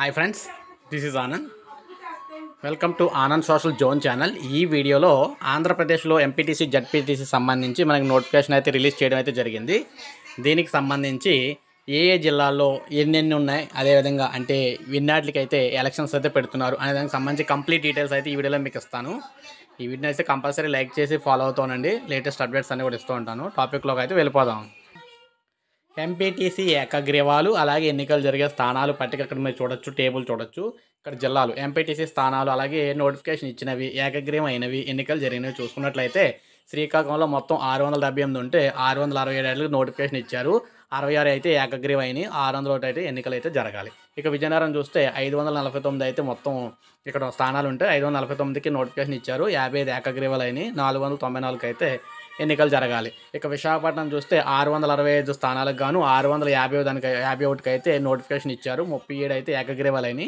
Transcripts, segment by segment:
hi friends this is Anand welcome to Anand social zone channel ఈ వీడియోలో ఆంధ్రప్రదేశ్లో ఎంపీటీసీ జడ్పీటీసీ సంబంధించి మనకి నోటిఫికేషన్ అయితే రిలీజ్ చేయడం అయితే జరిగింది దీనికి సంబంధించి ఏ ఏ జిల్లాల్లో ఎన్నెన్ని ఉన్నాయి అదేవిధంగా అంటే అయితే ఎలక్షన్స్ అయితే పెడుతున్నారు అనే దానికి సంబంధించి కంప్లీట్ డీటెయిల్స్ అయితే ఈ వీడియోలో మీకు ఇస్తాను ఈ వీడియో అయితే కంపల్సరీ లైక్ చేసి ఫాలో అవుతానండి లేటెస్ట్ అప్డేట్స్ అన్నీ కూడా ఇస్తూ ఉంటాను టాపిక్లోకి అయితే వెళ్ళిపోదాం ఎంపీటీసీ ఏకగ్రీవాలు అలాగే ఎన్నికలు జరిగే స్థానాలు పట్టిక ఇక్కడ మీరు చూడొచ్చు టేబుల్ చూడొచ్చు ఇక్కడ జిల్లాలు ఎంపీటీసీ స్థానాలు అలాగే నోటిఫికేషన్ ఇచ్చినవి ఏకగ్రీవం అయినవి ఎన్నికలు జరిగినవి చూసుకున్నట్లయితే శ్రీకాకుళంలో మొత్తం ఆరు వందల డెబ్బై ఎనిమిది ఉంటే ఆరు వందల అరవై ఏడు నోటిఫికేషన్ ఇచ్చారు అరవై ఆరు అయితే ఏకగ్రీవం అయినాయి ఆరు వందల ఒకటి అయితే ఎన్నికలు అయితే జరగాలి ఇక విజయనగరం చూస్తే ఐదు వందల నలభై తొమ్మిది అయితే మొత్తం ఇక్కడ స్థానాలు ఉంటే ఐదు వందల నలభై తొమ్మిదికి నోటిఫికేషన్ ఇచ్చారు యాభై ఐదు ఏకగ్రీవాలు అయినాయి నాలుగు వందల తొంభై నాలుగు అయితే ఎన్నికలు జరగాలి ఇక విశాఖపట్నం చూస్తే ఆరు వందల అరవై ఐదు స్థానాలకు గాను ఆరు వందల యాభై దానికి యాభై ఒకటికి అయితే నోటిఫికేషన్ ఇచ్చారు ముప్పై ఏడు అయితే ఏకగ్రీవాలని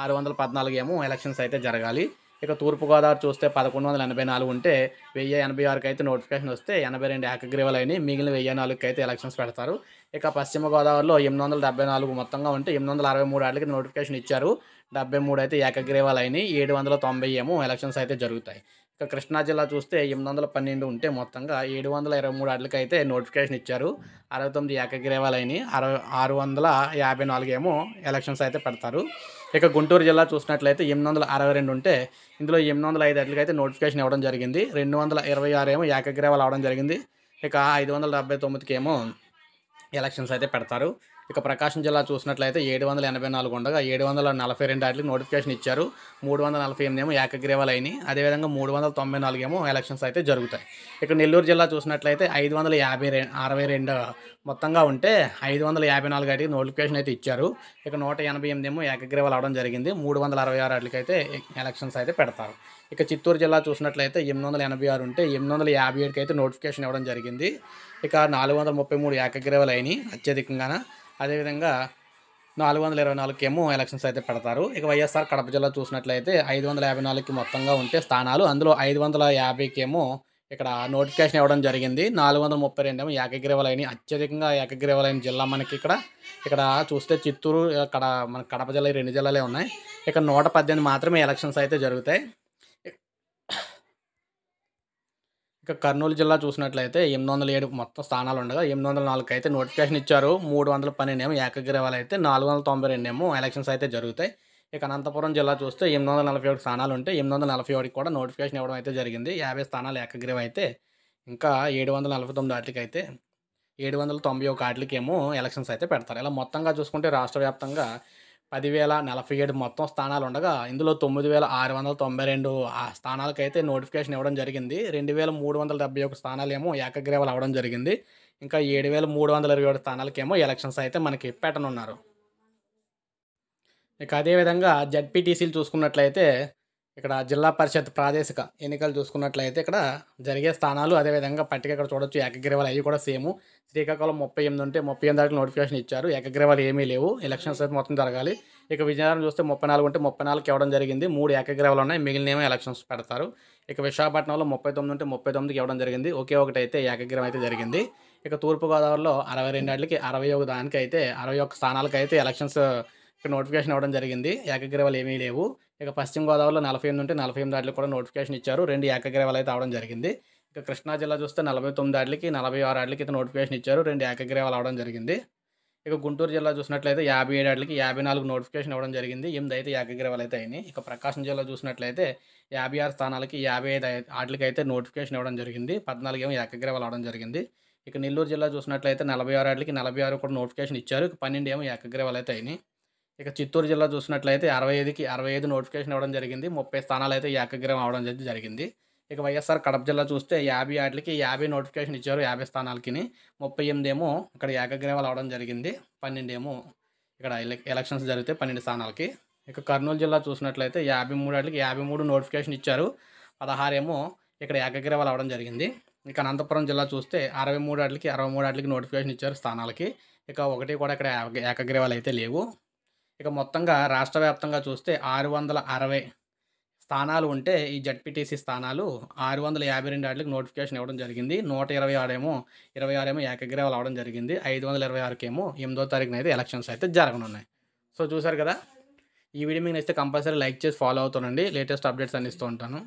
ఆరు వందల పద్నాలుగు ఏమో ఎలక్షన్స్ అయితే జరగాలి ఇక తూర్పుగోదావరి చూస్తే పదకొండు వందల ఎనభై నాలుగు ఉంటే వెయ్యి ఎనభై ఆరుకి అయితే నోటిఫికేషన్ వస్తే ఎనభై రెండు ఏకగ్రీవలు మిగిలిన వెయ్యి నాలుగుకి అయితే ఎలక్షన్స్ పెడతారు ఇక పశ్చిమ గోదావరిలో ఎనిమిది వందల డెబ్బై నాలుగు మొత్తంగా ఉంటే ఎనిమిది వందల అరవై మూడు ఆటలకి నోటిఫికేషన్ ఇచ్చారు డెబ్బై మూడు అయితే ఏకగ్రీవాలు అయినాయి ఏడు వందల తొంభై ఏమో ఎలక్షన్స్ అయితే జరుగుతాయి ఇక కృష్ణా జిల్లా చూస్తే ఎనిమిది వందల పన్నెండు ఉంటే మొత్తంగా ఏడు వందల ఇరవై మూడు అయితే నోటిఫికేషన్ ఇచ్చారు అరవై తొమ్మిది ఏకగ్రీవాలైని అరవై ఆరు వందల యాభై నాలుగేమో ఏమో ఎలక్షన్స్ అయితే పెడతారు ఇక గుంటూరు జిల్లా చూసినట్లయితే ఎనిమిది వందల అరవై రెండు ఉంటే ఇందులో ఎనిమిది వందల ఐదు అట్లకైతే నోటిఫికేషన్ ఇవ్వడం జరిగింది రెండు వందల ఇరవై ఆరు ఏమో ఏకగ్రీవాలు అవడం జరిగింది ఇక ఐదు వందల డెబ్బై తొమ్మిదికి ఏమో ఎలక్షన్స్ అయితే పెడతారు ఇక ప్రకాశం జిల్లా చూసినట్లయితే ఏడు వందల ఎనభై నాలుగు ఉండగా ఏడు వందల నలభై రెండు వాటికి నోటిఫికేషన్ ఇచ్చారు మూడు వందల నలభై ఎనిమిది ఏమో ఏకగ్రీవాలు అయినాయి అదేవిధంగా మూడు వందల తొంభై నాలుగు ఏమో ఎలక్షన్స్ అయితే జరుగుతాయి ఇక నెల్లూరు జిల్లా చూసినట్లయితే ఐదు వందల యాభై రెండు అరవై రెండు మొత్తంగా ఉంటే ఐదు వందల యాభై నాలుగు ఆటికి నోటిఫికేషన్ అయితే ఇచ్చారు ఇక నూట ఎనభై ఎనిమిది ఏమో ఏకగ్రీవాలు అవడం జరిగింది మూడు వందల అరవై ఆరు ఆటలకి అయితే ఎలక్షన్స్ అయితే పెడతారు ఇక చిత్తూరు జిల్లా చూసినట్లయితే ఎనిమిది వందల ఎనభై ఆరు ఉంటే ఎనిమిది వందల యాభై ఏడుకి అయితే నోటిఫికేషన్ ఇవ్వడం జరిగింది ఇక నాలుగు వందల ముప్పై మూడు ఏకగ్రీవాలు అయినాయి అత్యధికంగా అదేవిధంగా నాలుగు వందల ఇరవై నాలుగు ఏమో ఎలక్షన్స్ అయితే పెడతారు ఇక వైఎస్ఆర్ కడప జిల్లా చూసినట్లయితే ఐదు వందల యాభై నాలుగుకి మొత్తంగా ఉంటే స్థానాలు అందులో ఐదు వందల యాభైకేమో ఇక్కడ నోటిఫికేషన్ ఇవ్వడం జరిగింది నాలుగు వందల ముప్పై రెండు ఏమో ఏకగ్రీవలైన అత్యధికంగా ఏకగ్రీవలైన జిల్లా మనకి ఇక్కడ ఇక్కడ చూస్తే చిత్తూరు ఇక్కడ మన కడప జిల్లా రెండు జిల్లాలే ఉన్నాయి ఇక్కడ నూట పద్దెనిమిది మాత్రమే ఎలక్షన్స్ అయితే జరుగుతాయి ఇక కర్నూలు జిల్లా చూసినట్లయితే ఎనిమిది వందల ఏడు మొత్తం స్థానాలు ఉండగా ఎనిమిది వందల నాలుగు అయితే నోటిఫికేషన్ ఇచ్చారు మూడు వందల పన్నెండు ఏమో ఏకగ్రీవాలు అయితే నాలుగు వందల తొంభై రెండు ఏమో ఎలక్షన్స్ అయితే జరుగుతాయి ఇక అనంతపురం జిల్లా చూస్తే ఎనిమిది వందల నలభై ఒకటి స్థానాలు ఉంటే ఎనిమిది వందల నలభై ఒకటికి కూడా నోటిఫికేషన్ ఇవ్వడం అయితే జరిగింది యాభై స్థానాలు ఏకగ్రీవ అయితే ఇంకా ఏడు వందల నలభై తొమ్మిది వాటికి అయితే ఏడు వందల తొంభై ఒక వాటికి ఏమో ఎలక్షన్స్ అయితే పెడతారు ఇలా మొత్తంగా చూసుకుంటే రాష్ట్ర వ్యాప్తంగా పదివేల నలభై ఏడు మొత్తం స్థానాలు ఉండగా ఇందులో తొమ్మిది వేల ఆరు వందల తొంభై రెండు ఆ స్థానాలకైతే నోటిఫికేషన్ ఇవ్వడం జరిగింది రెండు వేల మూడు వందల డెబ్బై ఒక స్థానాలేమో ఏకగ్రీవాలు అవ్వడం జరిగింది ఇంకా ఏడు వేల మూడు వందల ఇరవై ఏడు స్థానాలకేమో ఎలక్షన్స్ అయితే మనకి పెట్టనున్నారు ఇక అదేవిధంగా జడ్పీటీసీలు చూసుకున్నట్లయితే ఇక్కడ జిల్లా పరిషత్ ప్రాదేశిక ఎన్నికలు చూసుకున్నట్లయితే ఇక్కడ జరిగే స్థానాలు అదేవిధంగా పట్టిక ఇక్కడ చూడొచ్చు ఏకగ్రీవాలు అవి కూడా సేము శ్రీకాకుళం ముప్పై ఎనిమిది ఉంటే ముప్పై ఎనిమిది నోటిఫికేషన్ ఇచ్చారు ఏకగ్రీవాలు ఏమీ లేవు ఎలక్షన్స్ అయితే మొత్తం జరగాలి ఇక విజయనగరం చూస్తే ముప్పై నాలుగు ఉంటే ముప్పై నాలుగు ఇవ్వడం జరిగింది మూడు ఏకగ్రీవాలు ఉన్నాయి మిగిలినవేమో ఎలక్షన్స్ పెడతారు ఇక విశాఖపట్నంలో ముప్పై తొమ్మిది ఉంటే ముప్పై తొమ్మిదికి ఇవ్వడం జరిగింది ఒకే ఒకటి అయితే ఏకగ్రీవం అయితే జరిగింది ఇక తూర్పుగోదావరిలో అరవై రెండు ఏళ్ళకి అరవై ఒక దానికైతే అరవై ఒక్క స్థానాలకైతే ఎలక్షన్స్ ఇక్కడ నోటిఫికేషన్ ఇవ్వడం జరిగింది ఏకగ్రీవాలు ఏమీ లేవు ఇక పశ్చిమ గోదావరిలో నలభై ఎనిమిది ఉంటే నలభై ఎనిమిది దాటిలో కూడా నోటిఫికేషన్ ఇచ్చారు రెండు ఏకగ్రీవాలు అయితే అవడం జరిగింది ఇక కృష్ణా జిల్లా చూస్తే నలభై తొమ్మిది ఆటలకి నలభై ఆరు ఆటలకి అయితే నోటిఫికేషన్ ఇచ్చారు రెండు ఏకగ్రీవాలు అవడం జరిగింది ఇక గుంటూరు జిల్లా చూసినట్లయితే యాభై ఏడు ఆటలకి యాభై నాలుగు నోటిఫికేషన్ ఇవ్వడం జరిగింది ఎనిమిది అయితే ఏకగ్రీవాలు అయితే అయినాయి ఇక ప్రకాశం జిల్లా చూసినట్లయితే యాభై ఆరు స్థానాలకి యాభై ఐదు ఆటలకి అయితే నోటిఫికేషన్ ఇవ్వడం జరిగింది పద్నాలుగు ఏమో ఏకగ్రీవాలు అవడం జరిగింది ఇక నెల్లూరు జిల్లా చూసినట్లయితే నలభై ఆరు ఆటలకి నలభై ఆరు కూడా నోటిఫికేషన్ ఇచ్చారు ఇక పన్నెండు ఏమో ఏకగ్రీవాలు అయితే అయినాయి ఇక చిత్తూరు జిల్లా చూసినట్లయితే అరవై ఐదుకి అరవై ఐదు నోటిఫికేషన్ ఇవ్వడం జరిగింది ముప్పై స్థానాలు అయితే ఏకగ్రహం అవడం జరిగింది ఇక వైఎస్ఆర్ కడప జిల్లా చూస్తే యాభై ఆటలకి యాభై నోటిఫికేషన్ ఇచ్చారు యాభై స్థానాలకి ముప్పై ఎనిమిది ఏమో ఇక్కడ ఏకగ్రహాలు అవడం జరిగింది పన్నెండు ఏమో ఇక్కడ ఎలక్షన్స్ జరిగితే పన్నెండు స్థానాలకి ఇక కర్నూలు జిల్లా చూసినట్లయితే యాభై మూడు ఆటలకి యాభై మూడు నోటిఫికేషన్ ఇచ్చారు పదహారేమో ఇక్కడ ఏకగ్రహాలు అవడం జరిగింది ఇక అనంతపురం జిల్లా చూస్తే అరవై మూడు ఆటలకి అరవై మూడు ఆటలకి నోటిఫికేషన్ ఇచ్చారు స్థానాలకి ఇక ఒకటి కూడా ఇక్కడ ఏకగ్రీవాలు అయితే లేవు ఇక మొత్తంగా రాష్ట్ర వ్యాప్తంగా చూస్తే ఆరు వందల అరవై స్థానాలు ఉంటే ఈ జడ్పీటీసీ స్థానాలు ఆరు వందల యాభై రెండు ఆటలకు నోటిఫికేషన్ ఇవ్వడం జరిగింది నూట ఇరవై ఆడేమో ఇరవై ఆరేమో ఏకగ్రీవాలు అవడం జరిగింది ఐదు వందల ఇరవై ఆరుకేమో ఎనిమిదో తారీఖున అయితే ఎలక్షన్స్ అయితే జరగనున్నాయి సో చూసారు కదా ఈ వీడియో మీకు నచ్చితే కంపల్సరీ లైక్ చేసి ఫాలో అవుతుండండి లేటెస్ట్ అప్డేట్స్ అందిస్తూ ఉంటాను